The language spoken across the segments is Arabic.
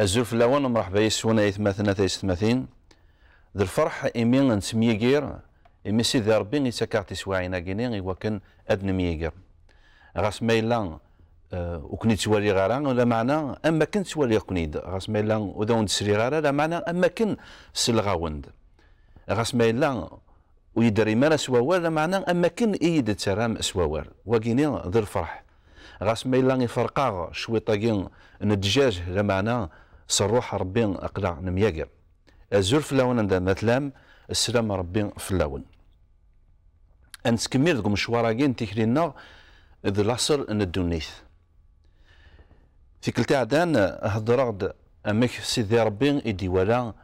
الزلف الاول مرحبا يسونا يثمثنا ثيستماثين ذا الفرح إمي نسمي غير إمي سيدي ربي نتسكر سواعينا كيني وكن أدن ميغير غاس ما يلا آه، وكني تسوالي غارا ولا معنى أما كنت تسوالي قنيد غاس ما يلا وذا غارا لا معنى أما كن سلغاوند غاس ما ويدري مالا سواوار لا معنى أما كن إيد ترام سواوار وكيني ذا الفرح غاس ما يلا يفرقا شويطاكين ندجاج لا معنى صروح ربي أقلع نمياقا أزور فلاون عند مثلام السلام ربي فلاون كمير دقم شواراقين تكرينا ذو العصر أن الدونيث في كلتا عدان هضرغد أمك سيدي ربي إدي ولا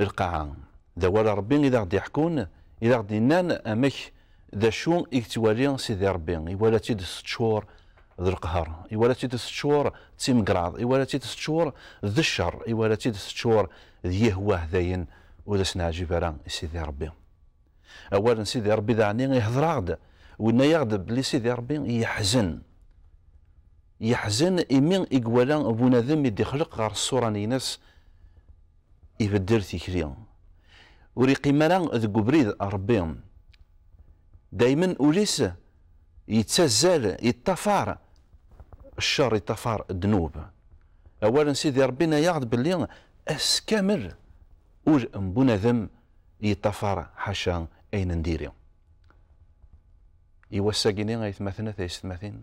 القاعة ذا ولا ربي إذا غدي يحكون إذا غدي نان أمك ذا شو إكتوالي سيدي ربي ولا تيد ست شهور ذو القهر إيوالاتي ست شهور تيمقراض إيوالاتي ست شهور ذو الشهر إيوالاتي ست شهور ذي هواه ذاين ولا سنا جبران سيدي ربي أولا سيدي ربي ذعني يهضر غد وإنا يغد بلي سيدي ربي يحزن يحزن إمين إقوالا نذم يدي خلق غير الصورة نينس يبدل تيكري وريقي مالا ذو بريد ربي دايما وليس يتزال يتفارق الشر يتفار الذنوب اولا سيدي ربنا يعد باللي اس كامل وج بنا ذم يتفار حاشا اين نديري يوساقيني غايث مثلا ثيست مثلا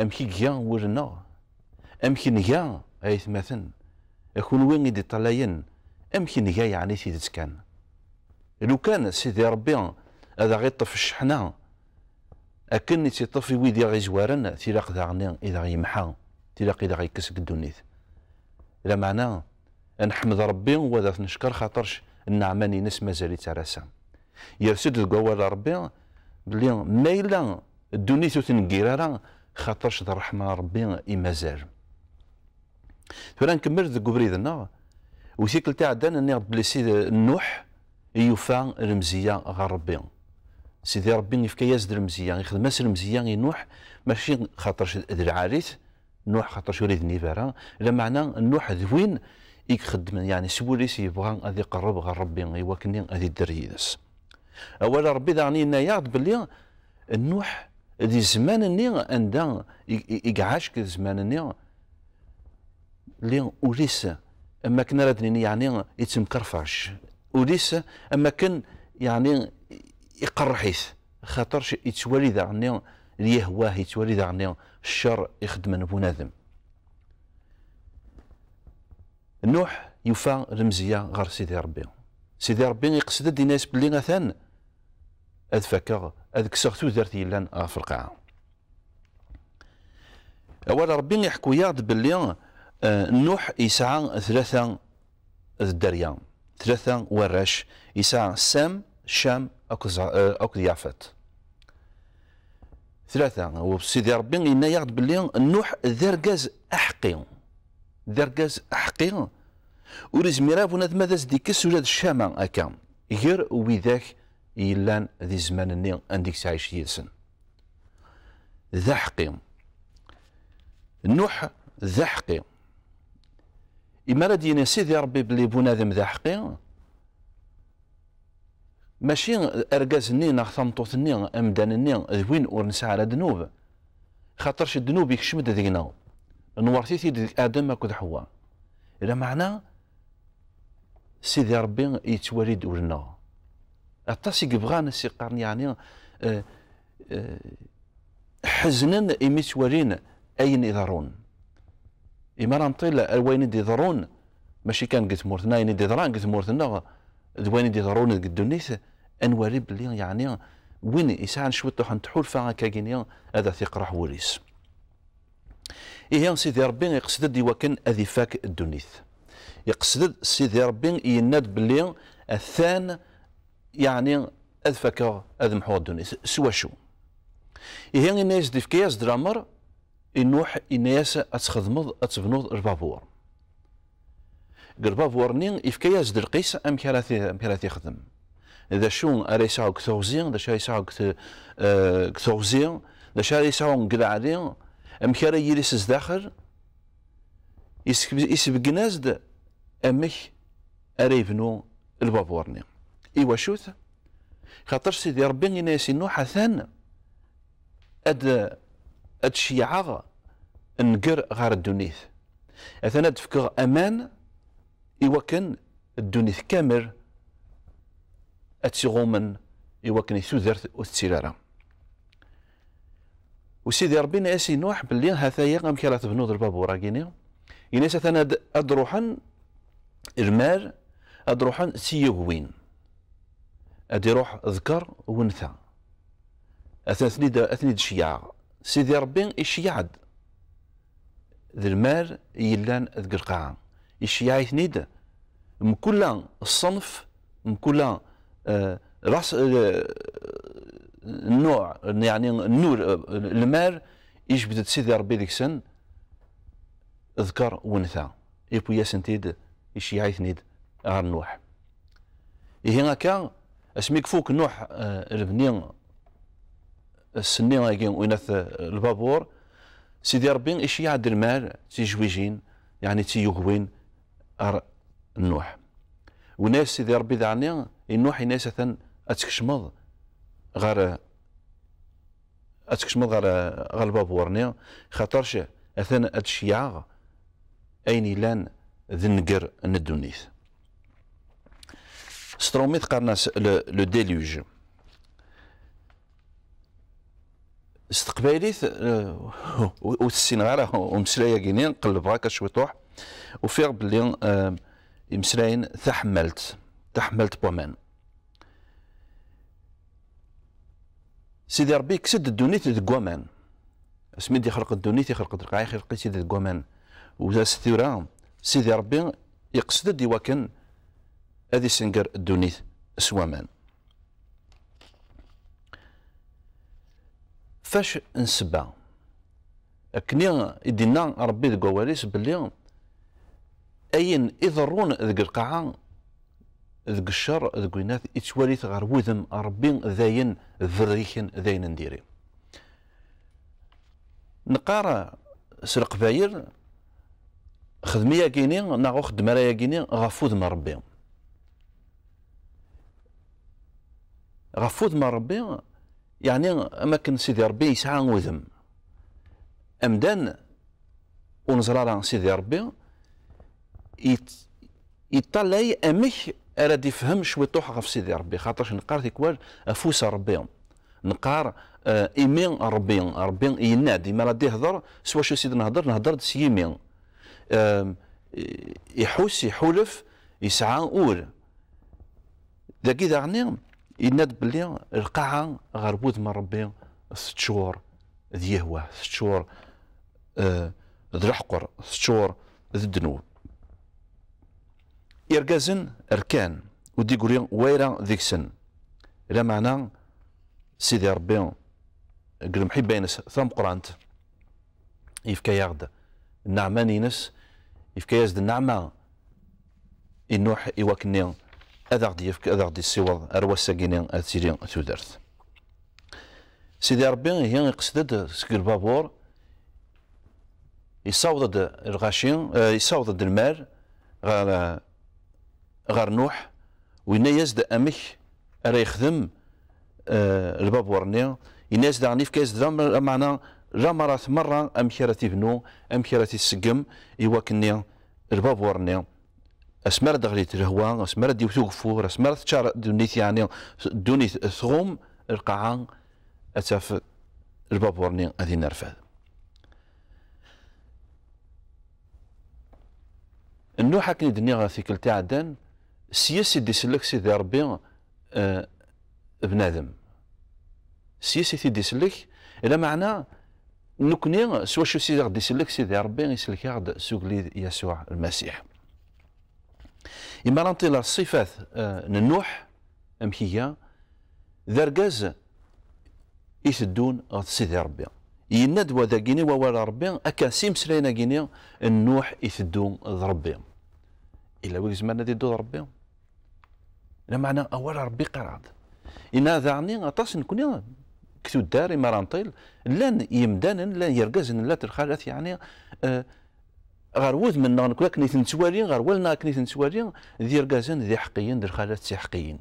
ام كي كيا ورنا ام كي نيا غايث مثلا اكون وين يدي طلاين ام كي نيا يعني سيدي سكان لو كان سيدي ربي هذا في الشحنه أكن يتطفي ويدي غي غيزوارا ذا غني إذا غيمحى تيلاق إذا غيكسك الدنيث لا معنى نحمد ربي وذا نشكر خاطرش النعماني ناس مازالي تراسا يرسد القوال ربي بلي ما إلا الدنيت تنقير خاطرش ذا الرحمة ربي مازال فلا نكمل ذا بريدنا وسيكل تاع دان اني بلي سيد نوح يوفى المزيه غير ربي سيدي ربي يفكا د المزيان يخدم اس المزيه ينوح ماشي خاطرش شد العاريث نوح خاطرش يريد النيفارا لا معنى نوح ذوين يخدم يعني سبوليس يبغى غادي يقرب غير ربي يواكني غادي الدريس اولا ربي دعني نايعد باللي نوح دي زمان النير اندا يقعاش كي زمان النير لي اوليس اما كنا يعني يعني كرفاش اوليس اما كان يعني يقرحيس خاطر يتوالي داغني اللي يهواه يتوالي داغني الشر يخدم بنادم نوح يوفى رمزيه غير سيدي ربي سيدي ربي يقصد ناس بلي مثلا اذ فكر اذ كسر تودرت يلان في القاعه اولا ربي يحكو ياد بلي آه، نوح يسعى ثلاثه الدريان ثلاثه وراش يسعى سام شام اكو زيافات آه، ثلاثة سيدي ربي ينا يغد بلي نوح ذا أحقي ذا ركاز أحقي وريزميرا بونا ذما ذا زديكس ولا الشامة هكا غير ويذاك يلان ذي زمان النيل أنديك سعيش يسن ذا حقي نوح ذا حقي إما راه دينا سيدي ربي بلي بنادم ذا حقي ماشي ارغاز نينا ناغ تمطوط امدان نينا وين ور على ذنوب خاطرش الذنوب يكشمد ذينا نورثيت ادم اكد حواء الى معنى سيدي ربي يتوالي دورنا اطاس كبغان سي قرن يعني حزنا إمي أين يضرون إما نطيل وين يضرون ماشي كان قلت مورثنا أين يضران قلت مورثنا دواني دي ضروري ديك الدنيت انواري بلي يعني وين يسعى شويه طوحن تحول كاكينيا هذا ثيق راح وريس إيه سيدي ربي يقصد دي وكان أذي فاك الدنيث يقصد سيدي ربي يناد بلي الثان يعني أذ أذمحو الدنيث سوا شو إيه الناس دي فكياس درامر ينوح الناس أتخدمض أتبنوض البابور قربا فورنين إفكياز درقيس أم كراتي أم كراتي خدم إذا شون أريسا كثوزين إذا شايساو كثوزين إذا شايساو نقدعدين أم كرا يليس الداخل يسبق نازد أمك أريفنو البابورني إيوا شوث خاطر سيدي ربي إنا يسينو حثان أد أد شيعة نقر غار الدنيث أثناء تفكر أمان إوكن الدنيا كامل أتسيغومن إوكن يثودرت وتسيرارا وسيدي ربي ناسي نوح باللي هثايا غام كيرات بنود البابورا كيني يناس انا ادروحن المال ادروحن سيوغوين ادي روح ذكر وأنثى اثني اثني دشياع سيدي ربي الشيعد ذي المال يلان ذكر قاعه يشيعيتني مكلا الصنف مكلا آه، راس النوع آه، يعني النور آه، المار يجبد سيدي ربي ديك سن ذكر ونثى يبو ياسنتيد يشيعيتني غير نوح هي هكا اسميك فوق نوح البنين السنين هاكي ويناث البابور سيدي ربي يعد المال تي جويجين يعني تي يغوين ار نوح وناس سيدي ربي دعني نوح ناس اتكشمض غار اتكشمض غار غار البابورني خاطرش اثن اتشياغ اين لان ذنقر ندونيث ستروميت قرنا لو ديلوج أه، و وتسين غير ومسلايا كينين نقلب شوي طوح وفيغ بلي آه، يمسلاين تحملت تحملت بومان سيدي ربي كسد الدونيت ديك وامان اسمي يخلق الدونيت يخلق الرقاية يخلق سيدي دكومان وذا ستيرا سيدي ربي يقصد دي وكن هذه سنجر الدونيت سوامان فاش نسبة كنيا يدينا ربي دكواليس باللي أين إذرون ذك القاعة ذك الشر ذك الناس إتواليت غير وذم ربي ذاين ذريكن ذاين نديري نقارا سرق باير خدمية كيني ناغو خدمة رايا كيني غفوذ ما ربي غفوذ ما ربي يعني أماكن سيدي ربي يسعى وذم أمدان ونزرالا سيدي ربي يطلع امك اراد يفهم شوي طوح في سيدي ربي خاطرش نقار تيكوال افوس ربي نقار آه ايمين ربي ربي ينادي ما راه يهضر سوا شو سيدي نهضر نهضر سي يمين آه يحوس يحولف يسعى اول ذاكي ذاغني يناد بلي القاعة غربوذ من ربي ست شهور ذي يهوى ست شهور آه، ذي الحقر ست شهور ذي الذنوب إرقازن أركان ودي يقولي ويرا ذيكسن لا معنى سيدي ربي قلم محبينس ثم قرانت يفكا يغد النعمة نينس يفكا يزد النعمة إنوح إواكني أذا غدي يفك أذا غدي السوض أروا الساقينين أتيري تودرت سيدي ربي هي يقصدد سك البابور يصاودد الغاشين آه، يصاودد المال غير غار نوح وينايز دا امك راه يخدم آه الباب ورني ينايز دا عنيف كايز دا معنا لا مرات مرة امك راه تبنو امك راه تسقم ايوا كني الباب ورني اسمار دغليت الهواء اسمار ديوتو غفور اسمار تشار دونيت يعني دونيت ثغوم القاعة اتاف الباب ورنيا هذه نرفد النوحة كني دنيا غا ثيكل تاع دان سياسي ديسلك سيدي ربي آه بنادم سياسي دي سلك الى معنى نكني سوا شو سيدي دي سلك سيدي ربي يسلك غاد سوقلي يسوع المسيح إما رانتي الصفات آه نوح أم هي ذرقاز ركاز يسدون غاد سيدي ربي يناد وذا كيني ووالا ربي أكا سيمسلينا كيني النوح يسدون ذ ربي إلا ويزمان نادي دو ربي معنى اول ربي قراد إنا ذعني أطاس نكون كتو داري مرانطيل لن يمدانن لن يرقزن لا ترخالات يعني آه غير من نغن كلا كنيت نتوالي غير كنيت نتوالي ذي رقازن ذي حقيين ذي خالات سي حقيين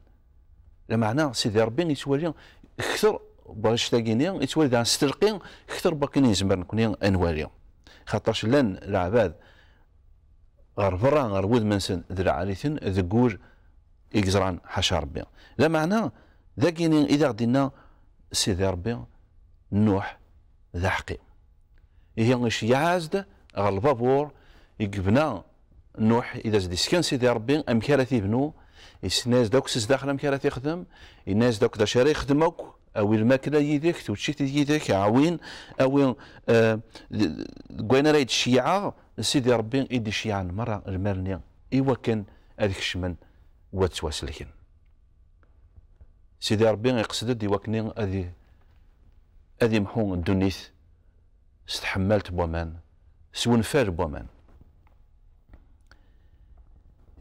لمعنى سيدي ربي يتوالي كثر باش تاقيني يتوالي ذا نسترقي كثر باكي نزمر نكوني انوالي خاطرش لن العباد غارفران برا غير وذ منسن ذي العاليثن ذي إكزران حاشا ربي لا معنى ذا اذا غدينا سيدي ربي نوح ذا حقي هي غيش يعازد غا الفابور يقبنا نوح اذا زدي سكان سيدي ربي ام كارثي بنو الناس داك سيس داخل ام كارثي يخدم الناس داك دا شاري يخدم او الماكله يديك توتشيت يديك عوين او كوين آه، رايد الشيعه سيدي ربي يدي الشيعه المره المرنيه ايوا كان هذيك الشمن واتواسلكن سيدي ربي يقصد يوكني اذي اذي محو الدنيث استحملت بومان سونفال بومان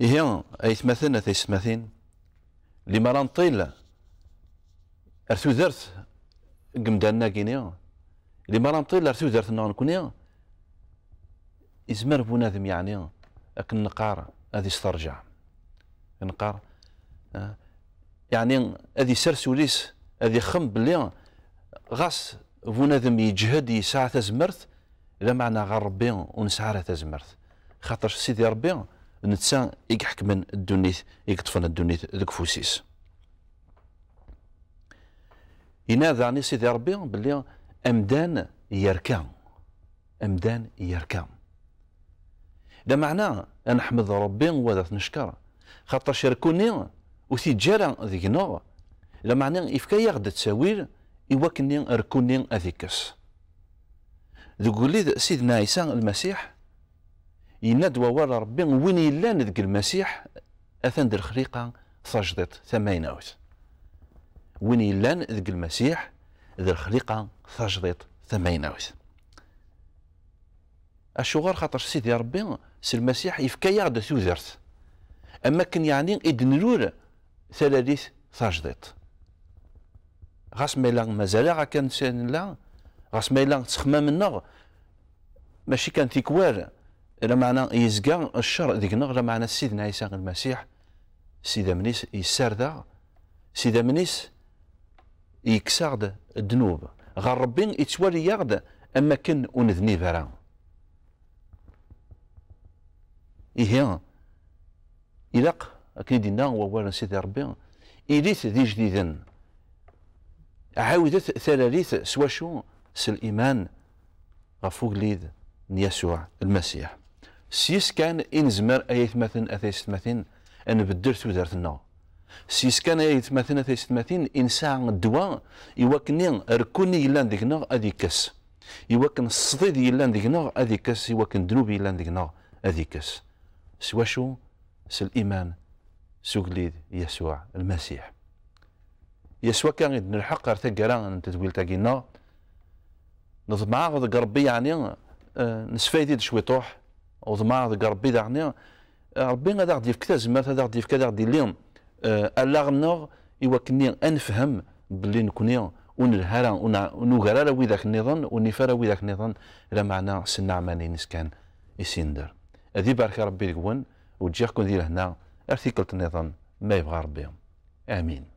إيه أيثمثن ثمثين لما رانطيل أرثو ذرث قمدانا كينيا لما رانطيل أرثو ذرث نون كونيا بونا ذم يعني أكن نقار أذي استرجع نقار آه. يعني هذه سرس وليس هذه خم بلي غاس بنادم يجهد يسعى تزمرت لا معنى غير ربي ونسعى تزمرت خاطر سيدي ربي يكحك من الدنيث يقطفن الدنيث ذك فوسيس إنا ذاني سيدي ربي بلي امدان يركان امدان يركان معنى معناه نحمد ربي وذات نشكره خاطرش ركوني وثي جارة لا معنى يفكا يغدا تساوير يوكني ركوني أذيكس ذو وليد سيدنا عيسى المسيح يناد وور ربي وين يلان نذك المسيح أثند الخريقة خليقة سجدت ثميناوس وين يلان ذك المسيح ذي الخليقة سجدت ثميناوس الشغار خاطر سيدي ربي سي المسيح يفكا يغد ثوذرت اما كان يعني ادنرور ثلاثيث ساجدت غاس ميلان مازال غا كان لا غاس تخمام النغ ماشي كان تيكوار الا معنى يزكى الشر ديك النغ لا معنى سيدنا عيسى المسيح سيدا منيس يسردا سيدا منيس يكسرد الذنوب غير ربي يتوالي يغد اما كان ونذني برا إيه إلق أكني دينا ووالا سيدي ربي إليت ذي جديدا عاودت ثلاليث سواشو إيمان غفوق ليد يسوع المسيح سيس كان إنزمر أيث مثل أثيس مثل أن بدل تودرتنا سيس كان أيث مثل أثيس مثل إنسان الدواء يوكني ركوني يلان ديكنا أذي كس يوكن الصديد يلان ديكنا أذي كس يوكن دنوبي يلان ديكنا أذي كس سواشو الإيمان سوغليد يسوع المسيح يسوع كان يدن الحق ارتقرا ان تدويل تاقينا نضمع ضق ربي يعني آه، نسفايدي شوي طوح وضمع ضق يعني، آه، ربي يعني ربي هذا غادي كذا زمان هذا غادي في كذا غادي اليوم آه، الاغنغ يوكني انفهم باللي نكوني ونلهرا ونغرا ذاك النظام ونفرا ذاك النظام لا معنى سنعماني نسكان يسندر هذه بارك ربي يقول وتجي كون دير هنا ارتيكلت النظام ما يبغى ربيهم امين